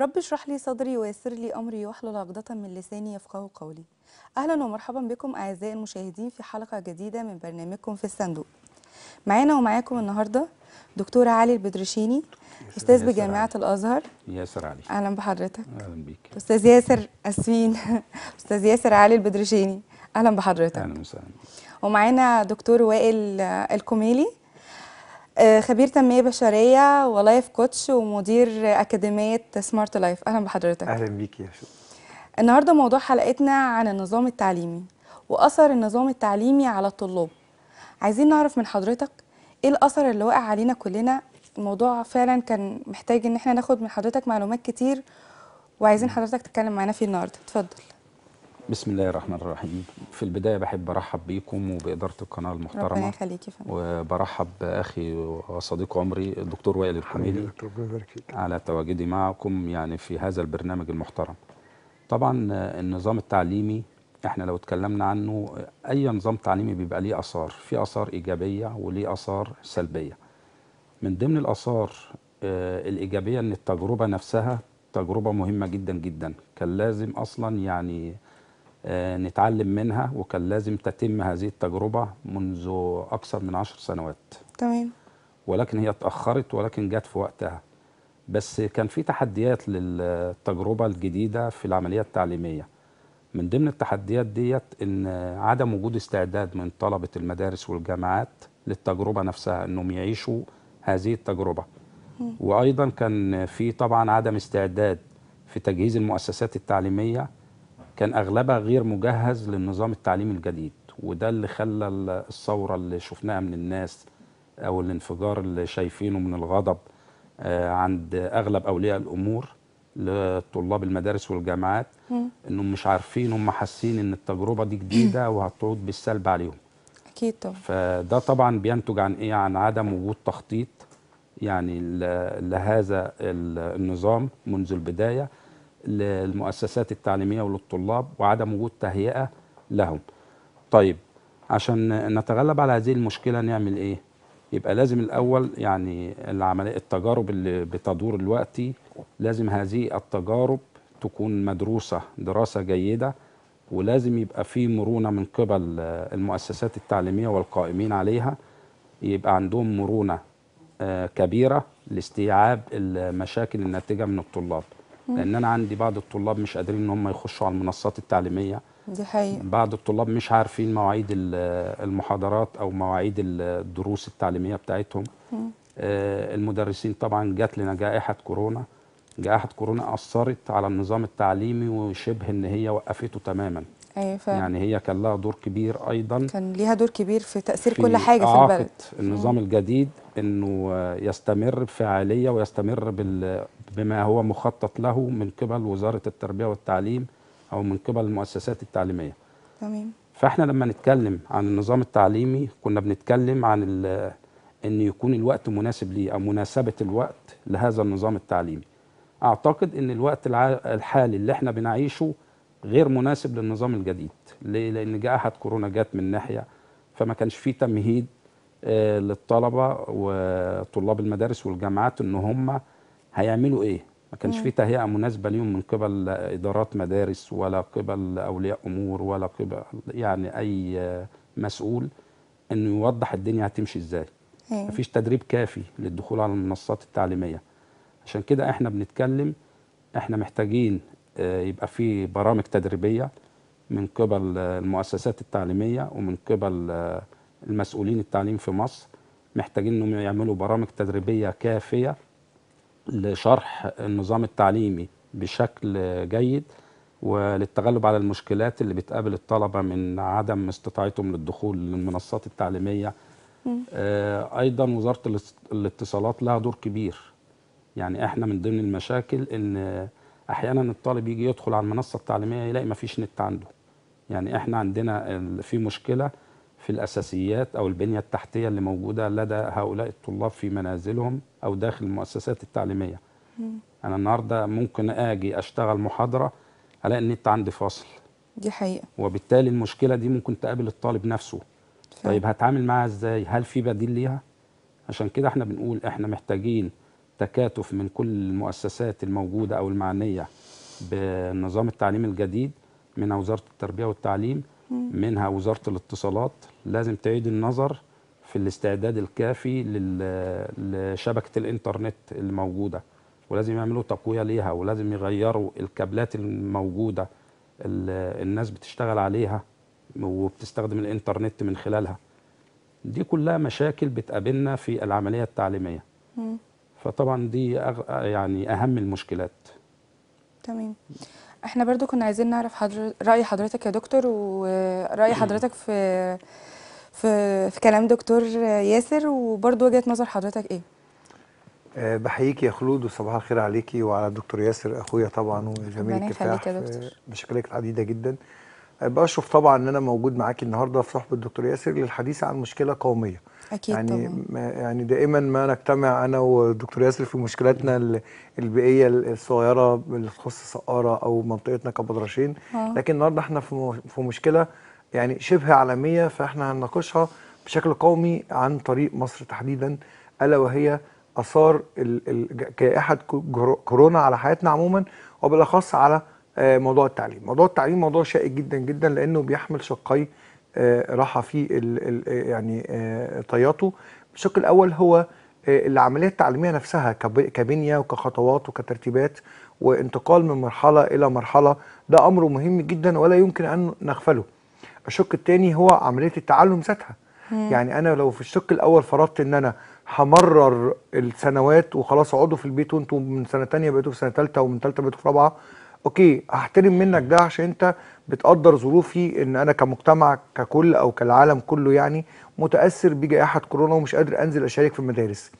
رب اشرح لي صدري ويسر لي امري واحلل عقدة من لساني يفقه قولي اهلا ومرحبا بكم اعزائي المشاهدين في حلقه جديده من برنامجكم في الصندوق معانا ومعاكم النهارده دكتور علي البدرشيني استاذ بجامعه علي. الازهر ياسر علي اهلا بحضرتك اهلا بيك استاذ ياسر اسفين استاذ ياسر علي البدرشيني اهلا بحضرتك اهلا وسهلا ومعانا دكتور وائل الكوميلي آه، خبير تنميه بشريه ولايف كوتش ومدير اكاديميه سمارت لايف اهلا بحضرتك اهلا بيك يا شو النهارده موضوع حلقتنا عن النظام التعليمي واثر النظام التعليمي على الطلاب عايزين نعرف من حضرتك ايه الاثر اللي واقع علينا كلنا الموضوع فعلا كان محتاج ان احنا ناخد من حضرتك معلومات كتير وعايزين حضرتك تتكلم معانا فيه النهارده اتفضل بسم الله الرحمن الرحيم في البداية بحب أرحب بيكم وبإدارة القناة المحترمة ربنا يخليك يا فندم وبرحب بأخي وصديق عمري الدكتور وائل الحميدي على تواجدي معكم يعني في هذا البرنامج المحترم طبعا النظام التعليمي احنا لو اتكلمنا عنه أي نظام تعليمي بيبقى ليه آثار في آثار إيجابية وليه آثار سلبية من ضمن الآثار آه، الإيجابية أن التجربة نفسها تجربة مهمة جدا جدا كان لازم أصلا يعني آه، نتعلم منها وكان لازم تتم هذه التجربة منذ أكثر من عشر سنوات تمام ولكن هي اتأخرت ولكن جت في وقتها بس كان في تحديات للتجربة الجديدة في العملية التعليمية من ضمن التحديات ديت ان عدم وجود استعداد من طلبة المدارس والجامعات للتجربة نفسها انهم يعيشوا هذه التجربة وايضا كان في طبعا عدم استعداد في تجهيز المؤسسات التعليمية كان اغلبها غير مجهز للنظام التعليمي الجديد وده اللي خلى الثوره اللي شفناها من الناس او الانفجار اللي شايفينه من الغضب آه، عند اغلب اولياء الامور لطلاب المدارس والجامعات انهم مش عارفين هم حاسين ان التجربه دي جديده وهتعود بالسلب عليهم اكيد طبعا فده طبعا بينتج عن ايه عن عدم وجود تخطيط يعني لهذا النظام منذ البدايه للمؤسسات التعليميه وللطلاب وعدم وجود تهيئه لهم. طيب عشان نتغلب على هذه المشكله نعمل ايه؟ يبقى لازم الاول يعني العمليه التجارب اللي بتدور دلوقتي لازم هذه التجارب تكون مدروسه دراسه جيده ولازم يبقى في مرونه من قبل المؤسسات التعليميه والقائمين عليها يبقى عندهم مرونه آه، كبيره لاستيعاب المشاكل الناتجه من الطلاب لان انا عندي بعض الطلاب مش قادرين ان هم يخشوا على المنصات التعليميه دي حقيقة. بعض الطلاب مش عارفين مواعيد المحاضرات او مواعيد الدروس التعليميه بتاعتهم آه، المدرسين طبعا جات لنا جائحه كورونا جائحه كورونا اثرت على النظام التعليمي وشبه ان هي وقفته تماما أيوة يعني هي كان لها دور كبير ايضا كان ليها دور كبير في تاثير في كل حاجه في البلد النظام م. الجديد انه يستمر بفعاليه ويستمر بال بما هو مخطط له من قبل وزاره التربيه والتعليم او من قبل المؤسسات التعليميه. تمام. فاحنا لما نتكلم عن النظام التعليمي كنا بنتكلم عن ان يكون الوقت مناسب ليه او مناسبه الوقت لهذا النظام التعليمي. اعتقد ان الوقت الحالي اللي احنا بنعيشه غير مناسب للنظام الجديد، ليه؟ لان جائحه كورونا جت من ناحيه فما كانش في تمهيد آه، للطلبه وطلاب المدارس والجامعات ان هم هيعملوا ايه ما كانش في تهيئه مناسبه ليهم من قبل ادارات مدارس ولا قبل اولياء امور ولا قبل يعني اي مسؤول انه يوضح الدنيا هتمشي ازاي إيه. مفيش تدريب كافي للدخول على المنصات التعليميه عشان كده احنا بنتكلم احنا محتاجين آه، يبقى في برامج تدريبيه من قبل المؤسسات التعليميه ومن قبل آه، المسؤولين التعليم في مصر محتاجين انهم يعملوا برامج تدريبيه كافيه لشرح النظام التعليمي بشكل جيد وللتغلب على المشكلات اللي بتقابل الطلبة من عدم استطاعتهم للدخول للمنصات التعليمية آه، أيضا وزارة الاتصالات لها دور كبير يعني إحنا من ضمن المشاكل إن أحيانا الطالب يجي يدخل على المنصة التعليمية يلاقي مفيش نت عنده يعني إحنا عندنا في مشكلة في الأساسيات أو البنية التحتية اللي موجودة لدى هؤلاء الطلاب في منازلهم أو داخل المؤسسات التعليمية مم. أنا النهاردة ممكن أجي أشتغل محاضرة ألاقي النت عندي فاصل دي حقيقة وبالتالي المشكلة دي ممكن تقابل الطالب نفسه ف... طيب هتعامل معاها إزاي؟ هل في بديل ليها؟ عشان كده احنا بنقول احنا محتاجين تكاتف من كل المؤسسات الموجودة أو المعنية بالنظام التعليم الجديد من وزارة التربية والتعليم منها وزاره الاتصالات لازم تعيد النظر في الاستعداد الكافي لشبكه الانترنت اللي موجوده ولازم يعملوا تقويه ليها ولازم يغيروا الكابلات الموجوده الناس بتشتغل عليها وبتستخدم الانترنت من خلالها دي كلها مشاكل بتقابلنا في العمليه التعليميه م. فطبعا دي أغ... يعني اهم المشكلات تمام احنا برضو كنا عايزين نعرف حضر... رأي حضرتك يا دكتور ورأي حضرتك في في في كلام دكتور ياسر وبرضو وجهة نظر حضرتك ايه؟ أه بحييك يا خلود وصباح الخير عليكي وعلى الدكتور ياسر اخويا طبعا وجميع الكفاح بشكلك العديده جدا آه، بشرف طبعا ان انا موجود معاكي النهارده في صحبه الدكتور ياسر للحديث عن مشكله قوميه أكيد يعني طبعا. يعني دائما ما نجتمع انا ودكتور ياسر في مشكلاتنا البيئيه الصغيره اللي تخص سقاره او منطقتنا كبدرشين آه. لكن النهارده احنا في مشكله يعني شبه عالميه فاحنا هنناقشها بشكل قومي عن طريق مصر تحديدا الا وهي اثار جائحه كورونا على حياتنا عموما وبالاخص على آه، موضوع التعليم موضوع التعليم موضوع شائك جدا جدا لانه بيحمل شقي آه، راحة في آه، يعني آه، طياته الشق الاول هو العمليه التعليميه نفسها كبنيه وكخطوات وكترتيبات وانتقال من مرحله الى مرحله ده امر مهم جدا ولا يمكن ان نغفله الشق الثاني هو عمليه التعلم ذاتها يعني انا لو في الشق الاول فرضت ان انا همرر السنوات وخلاص اقعدوا في البيت وانتم من سنه تانية بقيتوا في سنه ثالثه ومن ثالثه بقيتوا في رابعه اوكي هحترم منك ده عشان انت بتقدر ظروفي ان انا كمجتمع ككل او كالعالم كله يعني متاثر بجائحه كورونا ومش قادر انزل اشارك في المدارس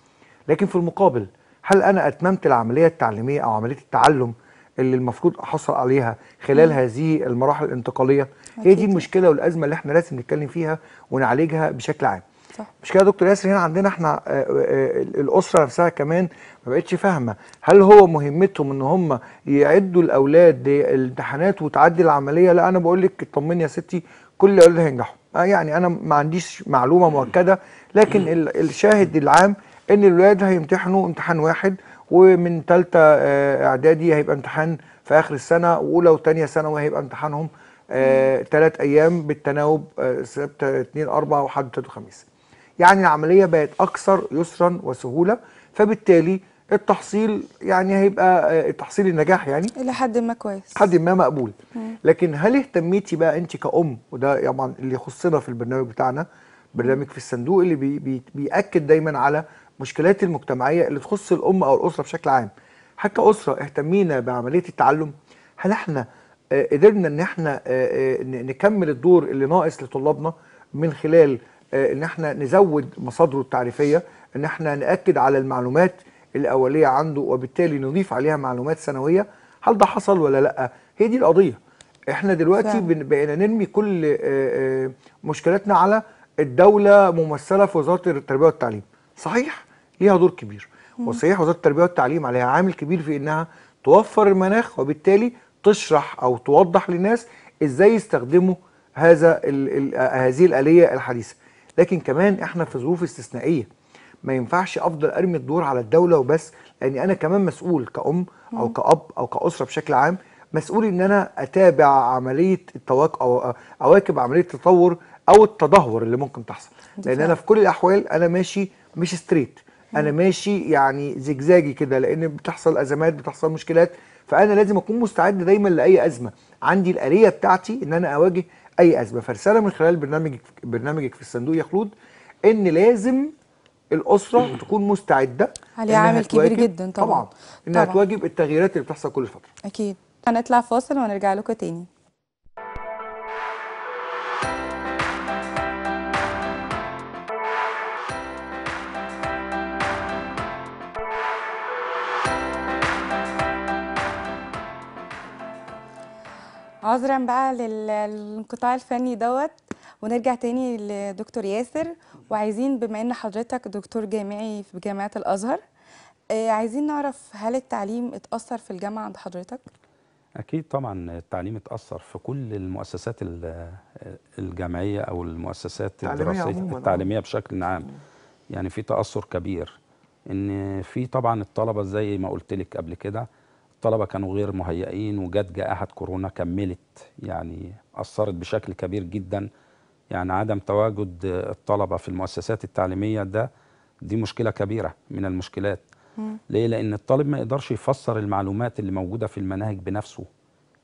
لكن في المقابل هل انا اتممت العمليه التعليميه او عمليه التعلم اللي المفروض احصل عليها خلال م. هذه المراحل الانتقاليه هي دي المشكله والازمه اللي احنا لازم نتكلم فيها ونعالجها بشكل عام صح مش كده يا دكتور ياسر هنا عندنا احنا آه، آه، الاسره نفسها كمان ما بقتش فاهمه هل هو مهمتهم ان هم يعدوا الاولاد الامتحانات وتعدي العمليه لا انا بقول لك اطمني يا ستي كل الاولاد هينجحوا آه، يعني انا ما عنديش معلومه مؤكده لكن الشاهد العام ان الاولاد هيمتحنوا امتحان واحد ومن ثالثه اعدادي هيبقى امتحان في اخر السنه واولى وثانيه ثانوي هيبقى امتحانهم ثلاث آه، ايام بالتناوب سبت اثنين اربعه وحد وثلاث وخميس يعني العملية بقت أكثر يسرا وسهولة فبالتالي التحصيل يعني هيبقى التحصيل آه، النجاح يعني الى حد ما كويس حد ما مقبول لكن هل اهتميتي بقى انت كأم وده طبعا اللي يخصنا في البرنامج بتاعنا برنامج في الصندوق اللي بي بي بيأكد دايما على مشكلات المجتمعية اللي تخص الأم أو الأسرة بشكل عام حتى أسرة اهتمينا بعملية التعلم هل احنا آه، قدرنا ان احنا آه، نكمل الدور اللي ناقص لطلابنا من خلال آه، ان احنا نزود مصادره التعريفيه ان احنا ناكد على المعلومات الاوليه عنده وبالتالي نضيف عليها معلومات سنويه هل ده حصل ولا لا هي دي القضيه احنا دلوقتي بقينا نرمي كل آه، آه، مشكلاتنا على الدوله ممثله في وزاره التربيه والتعليم صحيح ليها دور كبير وصحيح وزاره التربيه والتعليم عليها عامل كبير في انها توفر المناخ وبالتالي تشرح او توضح للناس ازاي يستخدموا هذا هذه الاليه الحديثه لكن كمان احنا في ظروف استثنائيه ما ينفعش افضل ارمي الدور على الدوله وبس لان انا كمان مسؤول كأم او كأب او كأسره بشكل عام مسؤول ان انا اتابع عمليه التواك او اواكب عمليه التطور او التدهور اللي ممكن تحصل لان انا في كل الاحوال انا ماشي مش ستريت انا ماشي يعني زجزاجي كده لان بتحصل ازمات بتحصل مشكلات فانا لازم اكون مستعد دايما لاي ازمه عندي الاليه بتاعتي ان انا اواجه اي ازمه فرساله من خلال برنامج برنامجك في الصندوق يا خلود ان لازم الاسره تكون مستعده عليه عامل كبير جدا طبعا طبعا انها طبعًا. تواجب التغييرات اللي بتحصل كل فتره اكيد هنطلع فاصل ونرجع لكم تاني عذرا بقى للانقطاع الفني دوت ونرجع تاني لدكتور ياسر وعايزين بما ان حضرتك دكتور جامعي في جامعه الازهر آه، عايزين نعرف هل التعليم اتاثر في الجامعه عند حضرتك اكيد طبعا التعليم اتاثر في كل المؤسسات آه، الجامعيه او المؤسسات الدراسيه آه. التعليميه بشكل عام يعني في تاثر كبير ان في طبعا الطلبه زي ما قلت لك قبل كده الطلبة كانوا غير مهيئين وجت جائحة كورونا كملت يعني أثرت بشكل كبير جدا يعني عدم تواجد الطلبة في المؤسسات التعليمية ده دي مشكلة كبيرة من المشكلات ليه؟ لأن الطالب ما يقدرش يفسر المعلومات اللي موجودة في المناهج بنفسه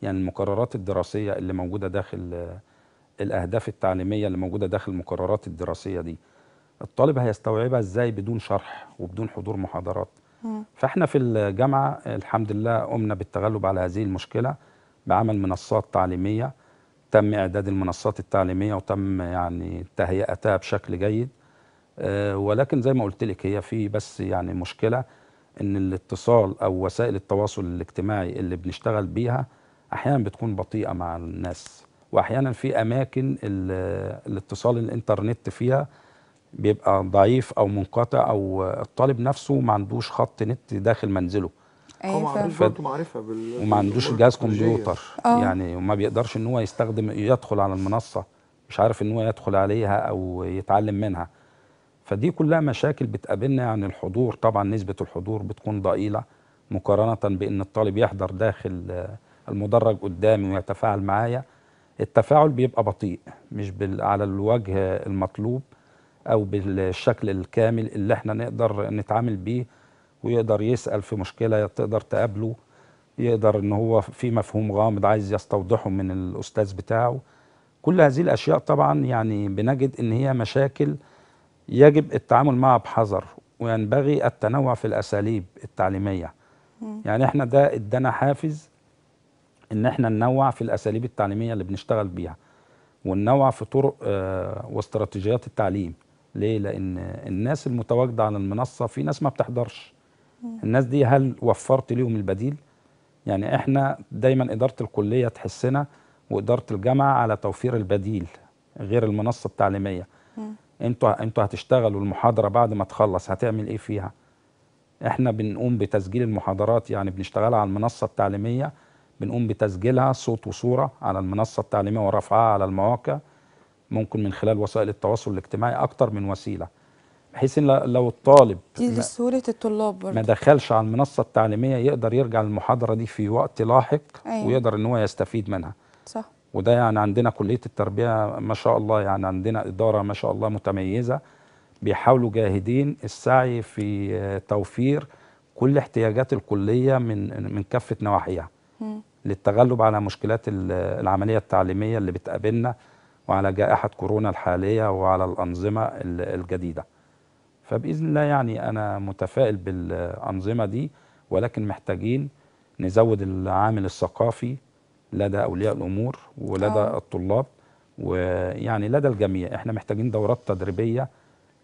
يعني المقررات الدراسية اللي موجودة داخل الأهداف التعليمية اللي موجودة داخل المقررات الدراسية دي الطالب هيستوعبها إزاي بدون شرح وبدون حضور محاضرات فاحنا في الجامعه الحمد لله قمنا بالتغلب على هذه المشكله بعمل منصات تعليميه تم اعداد المنصات التعليميه وتم يعني تهيئتها بشكل جيد آه، ولكن زي ما قلت لك هي في بس يعني مشكله ان الاتصال او وسائل التواصل الاجتماعي اللي بنشتغل بيها احيانا بتكون بطيئه مع الناس واحيانا في اماكن الاتصال الانترنت فيها بيبقى ضعيف او منقطع او الطالب نفسه ما عندوش خط نت داخل منزله أيوة هو معرفه بال وما عندوش جهاز كمبيوتر أوه. يعني وما بيقدرش ان هو يستخدم يدخل على المنصه مش عارف ان هو يدخل عليها او يتعلم منها فدي كلها مشاكل بتقابلنا يعني الحضور طبعا نسبه الحضور بتكون ضئيله مقارنه بان الطالب يحضر داخل المدرج قدامي ويتفاعل معايا التفاعل بيبقى بطيء مش على الوجه المطلوب او بالشكل الكامل اللي احنا نقدر نتعامل بيه ويقدر يسال في مشكله تقدر تقابله يقدر ان هو في مفهوم غامض عايز يستوضحه من الاستاذ بتاعه كل هذه الاشياء طبعا يعني بنجد ان هي مشاكل يجب التعامل معها بحذر وينبغي التنوع في الاساليب التعليميه م. يعني احنا ده ادانا حافز ان احنا ننوع في الاساليب التعليميه اللي بنشتغل بيها وننوع في طرق آه واستراتيجيات التعليم ليه لان الناس المتواجده على المنصه في ناس ما بتحضرش الناس دي هل وفرت ليهم البديل يعني احنا دايما اداره الكليه تحسنا واداره الجامعه على توفير البديل غير المنصه التعليميه انتوا انتوا هتشتغلوا المحاضره بعد ما تخلص هتعمل ايه فيها احنا بنقوم بتسجيل المحاضرات يعني بنشتغلها على المنصه التعليميه بنقوم بتسجيلها صوت وصوره على المنصه التعليميه ورفعها على المواقع ممكن من خلال وسائل التواصل الاجتماعي اكتر من وسيله بحيث ان لو الطالب دي لسهوله الطلاب برضه ما دخلش على المنصه التعليميه يقدر يرجع للمحاضره دي في وقت لاحق أيوة. ويقدر ان هو يستفيد منها صح وده يعني عندنا كليه التربيه ما شاء الله يعني عندنا اداره ما شاء الله متميزه بيحاولوا جاهدين السعي في توفير كل احتياجات الكليه من من كافه نواحيها للتغلب على مشكلات العمليه التعليميه اللي بتقابلنا وعلى جائحة كورونا الحالية وعلى الأنظمة الجديدة فبإذن الله يعني أنا متفائل بالأنظمة دي ولكن محتاجين نزود العامل الثقافي لدى أولياء الأمور ولدى أوه. الطلاب ويعني لدى الجميع احنا محتاجين دورات تدريبية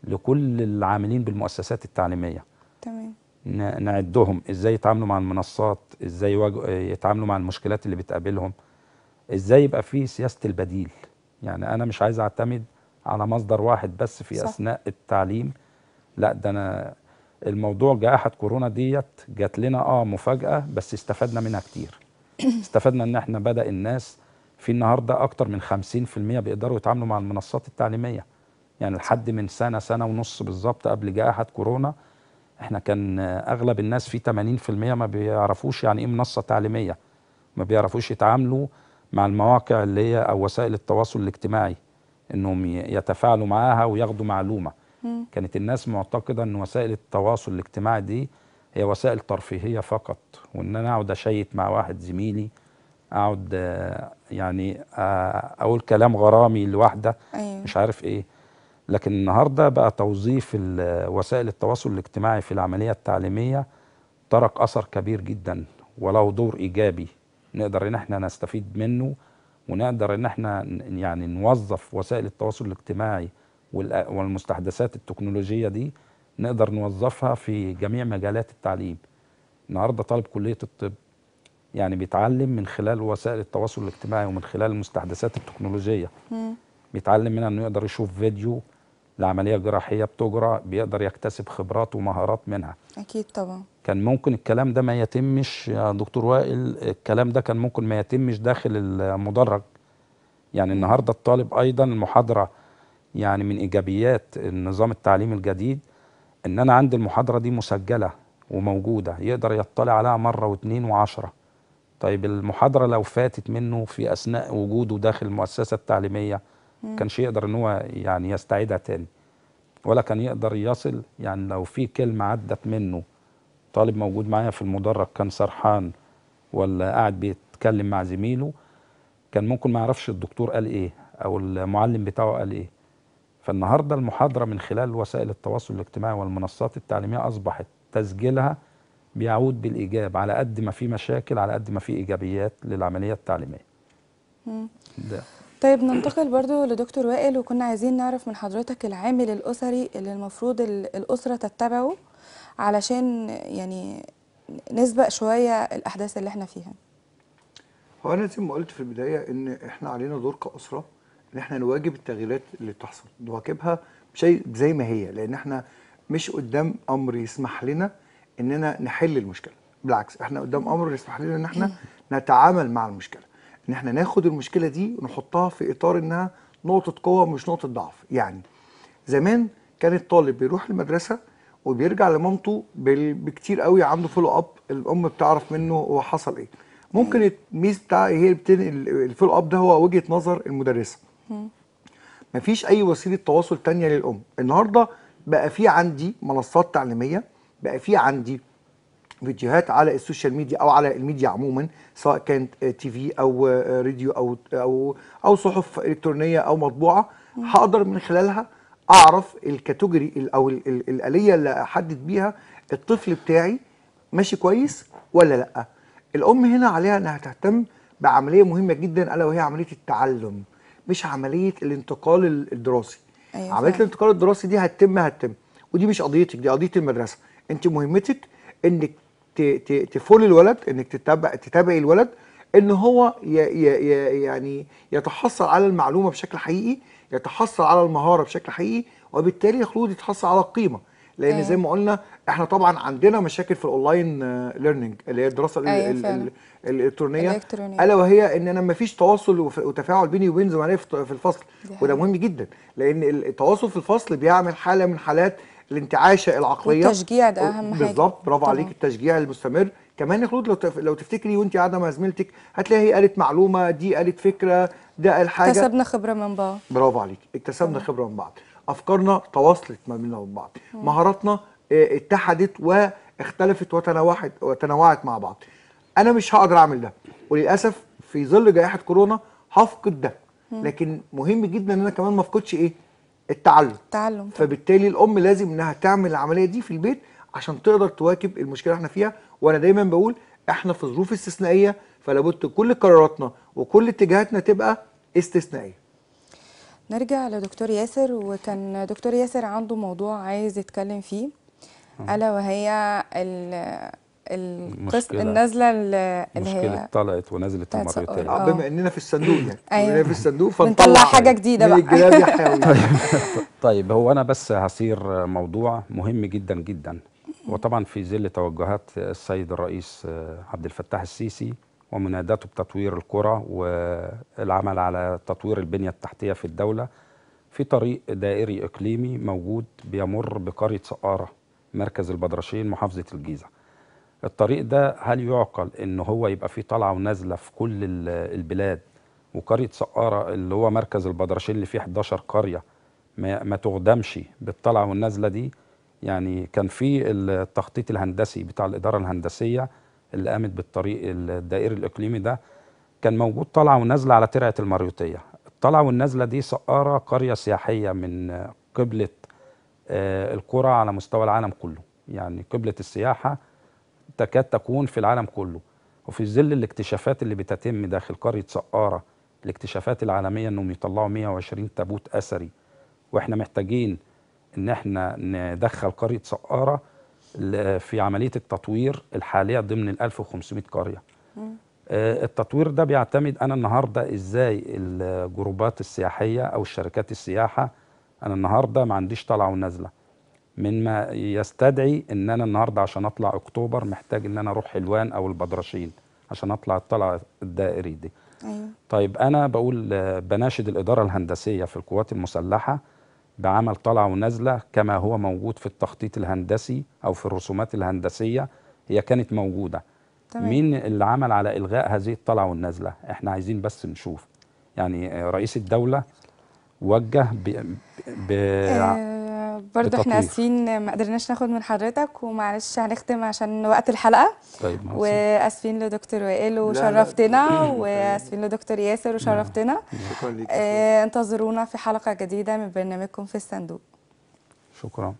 لكل العاملين بالمؤسسات التعليمية تمام نعدهم ازاي يتعاملوا مع المنصات ازاي يتعاملوا مع المشكلات اللي بتقابلهم ازاي يبقى في سياسة البديل يعني انا مش عايز اعتمد على مصدر واحد بس في صح. اثناء التعليم لا ده انا الموضوع جائحه كورونا ديت جات لنا اه مفاجاه بس استفدنا منها كتير استفدنا ان احنا بدا الناس في النهارده اكتر من 50% بيقدروا يتعاملوا مع المنصات التعليميه يعني لحد من سنه سنه ونص بالظبط قبل جائحه كورونا احنا كان اغلب الناس في 80% ما بيعرفوش يعني ايه منصه تعليميه ما بيعرفوش يتعاملوا مع المواقع اللي هي او وسائل التواصل الاجتماعي انهم يتفاعلوا معاها وياخدوا معلومه مم. كانت الناس معتقده ان وسائل التواصل الاجتماعي دي هي وسائل ترفيهيه فقط وان انا اقعد اشيت مع واحد زميلي اقعد يعني اقول كلام غرامي لواحده أيوه. مش عارف ايه لكن النهارده بقى توظيف وسائل التواصل الاجتماعي في العمليه التعليميه ترك اثر كبير جدا وله دور ايجابي نقدر ان احنا نستفيد منه ونقدر ان احنا يعني نوظف وسائل التواصل الاجتماعي والمستحدثات التكنولوجيه دي نقدر نوظفها في جميع مجالات التعليم النهارده طالب كليه الطب يعني بيتعلم من خلال وسائل التواصل الاجتماعي ومن خلال المستحدثات التكنولوجيه مم. بيتعلم منها انه يقدر يشوف فيديو لعمليه جراحيه بتجرى بيقدر يكتسب خبرات ومهارات منها اكيد طبعا كان ممكن الكلام ده ما يتمش يا دكتور وائل الكلام ده كان ممكن ما يتمش داخل المدرج يعني النهارده الطالب ايضا المحاضره يعني من ايجابيات النظام التعليمي الجديد ان انا عندي المحاضره دي مسجله وموجوده يقدر يطلع عليها مره واثنين وعشره طيب المحاضره لو فاتت منه في اثناء وجوده داخل المؤسسه التعليميه ما كانش يقدر ان هو يعني يستعيدها تاني ولا كان يقدر يصل يعني لو في كلمه عدت منه طالب موجود معايا في المدرج كان سرحان ولا قاعد بيتكلم مع زميله كان ممكن ما يعرفش الدكتور قال ايه او المعلم بتاعه قال ايه فالنهارده المحاضره من خلال وسائل التواصل الاجتماعي والمنصات التعليميه اصبحت تسجيلها بيعود بالايجاب على قد ما في مشاكل على قد ما في ايجابيات للعمليه التعليميه. ده. طيب ننتقل برضو لدكتور وائل وكنا عايزين نعرف من حضرتك العامل الاسري اللي المفروض الاسره تتبعه علشان يعني نسبق شويه الاحداث اللي احنا فيها هو انا زي ما قلت في البدايه ان احنا علينا دور كاسره ان احنا نواجب التغييرات اللي بتحصل نواكبها بشيء زي ما هي لان احنا مش قدام امر يسمح لنا اننا نحل المشكله بالعكس احنا قدام امر يسمح لنا ان احنا نتعامل مع المشكله ان احنا ناخد المشكله دي ونحطها في اطار انها نقطه قوه مش نقطه ضعف يعني زمان كان الطالب بيروح المدرسه وبيرجع لمامته بكتير قوي عنده فولو اب الام بتعرف منه هو حصل ايه ممكن الميز بتاع هي اللي بتنقل الفولو اب ده هو وجهه نظر المدرسه مفيش اي وسيله تواصل تانية للام النهارده بقى في عندي منصات تعليميه بقى في عندي فيديوهات على السوشيال ميديا او على الميديا عموما سواء كانت تي في او راديو او او او صحف الكترونيه او مطبوعه هقدر من خلالها اعرف الكاتيجوري او الاليه اللي احدد بيها الطفل بتاعي ماشي كويس ولا لا الام هنا عليها انها تهتم بعمليه مهمه جدا الا وهي عمليه التعلم مش عمليه الانتقال الدراسي أيوة. عمليه الانتقال الدراسي دي هتتم هتتم ودي مش قضيتك دي قضيه المدرسه انت مهمتك انك تفول الولد انك تتابع تتابعي الولد ان هو ي ي ي يعني يتحصل على المعلومه بشكل حقيقي يتحصل على المهاره بشكل حقيقي وبالتالي يخلود يتحصل على القيمه لان أيه. زي ما قلنا احنا طبعا عندنا مشاكل في الاونلاين ليرنينج اللي هي الدراسه أيه ال الالكترونيه الالكترونيه الا وهي ان انا ما فيش تواصل وتفاعل بيني وبين زملائي في الفصل وده مهم جدا لان التواصل في الفصل بيعمل حاله من حالات الانتعاشه العقليه التشجيع ده اهم حاجه بالظبط برافو عليك التشجيع المستمر كمان يا خلود لو تف... لو تفتكري وانت قاعده مع زميلتك هتلاقي هي قالت معلومه دي قالت فكره ده قال حاجه اكتسبنا خبره من بعض برافو عليكي اكتسبنا مم. خبره من بعض افكارنا تواصلت ما بيننا وبين بعض مم. مهاراتنا آه، اتحدت واختلفت وتنوعت وتنوعت مع بعض انا مش هقدر اعمل ده وللاسف في ظل جائحه كورونا هفقد ده مم. لكن مهم جدا ان انا كمان ما افقدش ايه التعلم التعلم فبالتالي الام لازم انها تعمل العمليه دي في البيت عشان تقدر تواكب المشكله اللي احنا فيها وانا دايما بقول احنا في ظروف استثنائيه فلا بد كل قراراتنا وكل اتجاهاتنا تبقى استثنائيه نرجع لدكتور ياسر وكان دكتور ياسر عنده موضوع عايز يتكلم فيه الا وهي القسم النازله اللي هي مشكله طلعت ونزلت المره آه، الثانيه بما اننا في الصندوق يعني أيوة. في الصندوق فنطلع حاجه جديده بقى طيب،, طيب هو انا بس هصير موضوع مهم جدا جدا وطبعا في ظل توجهات السيد الرئيس آه، عبد الفتاح السيسي ومناداته بتطوير القرى والعمل على تطوير البنية التحتية في الدولة في طريق دائري إقليمي موجود بيمر بقرية سقارة مركز البدرشين محافظة الجيزة الطريق ده هل يعقل ان هو يبقى فيه طلعة ونازله في كل البلاد وقريه سقاره اللي هو مركز البدرشين اللي فيه 11 قريه ما, ما تخدمش بالطلعه والنازله دي يعني كان في التخطيط الهندسي بتاع الإدارة الهندسية اللي قامت بالطريق الدائري الإقليمي ده كان موجود طلعة ونازلة على ترعة المريوطية الطلعة والنازلة دي سقارة قرية سياحية من قبلة آه، القرى على مستوى العالم كله يعني قبلة السياحة تكاد تكون في العالم كله وفي ظل الاكتشافات اللي بتتم داخل قرية سقارة الاكتشافات العالمية انهم يطلعوا 120 تابوت اثري واحنا محتاجين ان احنا ندخل قريه سقاره في عمليه التطوير الحاليه ضمن ال 1500 قريه. آه، التطوير ده بيعتمد انا النهارده ازاي الجروبات السياحيه او الشركات السياحه انا النهارده ما عنديش طلعه ونازله. مما يستدعي ان انا النهارده عشان اطلع اكتوبر محتاج ان انا اروح حلوان او البدرشين عشان اطلع الطلعه الدائري دي. أيوة. طيب انا بقول آه، بناشد الاداره الهندسيه في القوات المسلحه بعمل طلعة ونزلة كما هو موجود في التخطيط الهندسي أو في الرسومات الهندسية هي كانت موجودة تمام. مين اللي عمل على إلغاء هذه الطلعة والنزلة احنا عايزين بس نشوف يعني رئيس الدولة وجه ب... ب... آه برضه احنا اسفين ما قدرناش ناخد من حضرتك ومعلش هنختم عشان وقت الحلقه طيب واسفين لدكتور وائل وشرفتنا واسفين لدكتور ياسر وشرفتنا نعم. شكرا ليك آه، انتظرونا في حلقه جديده من برنامجكم في الصندوق شكرا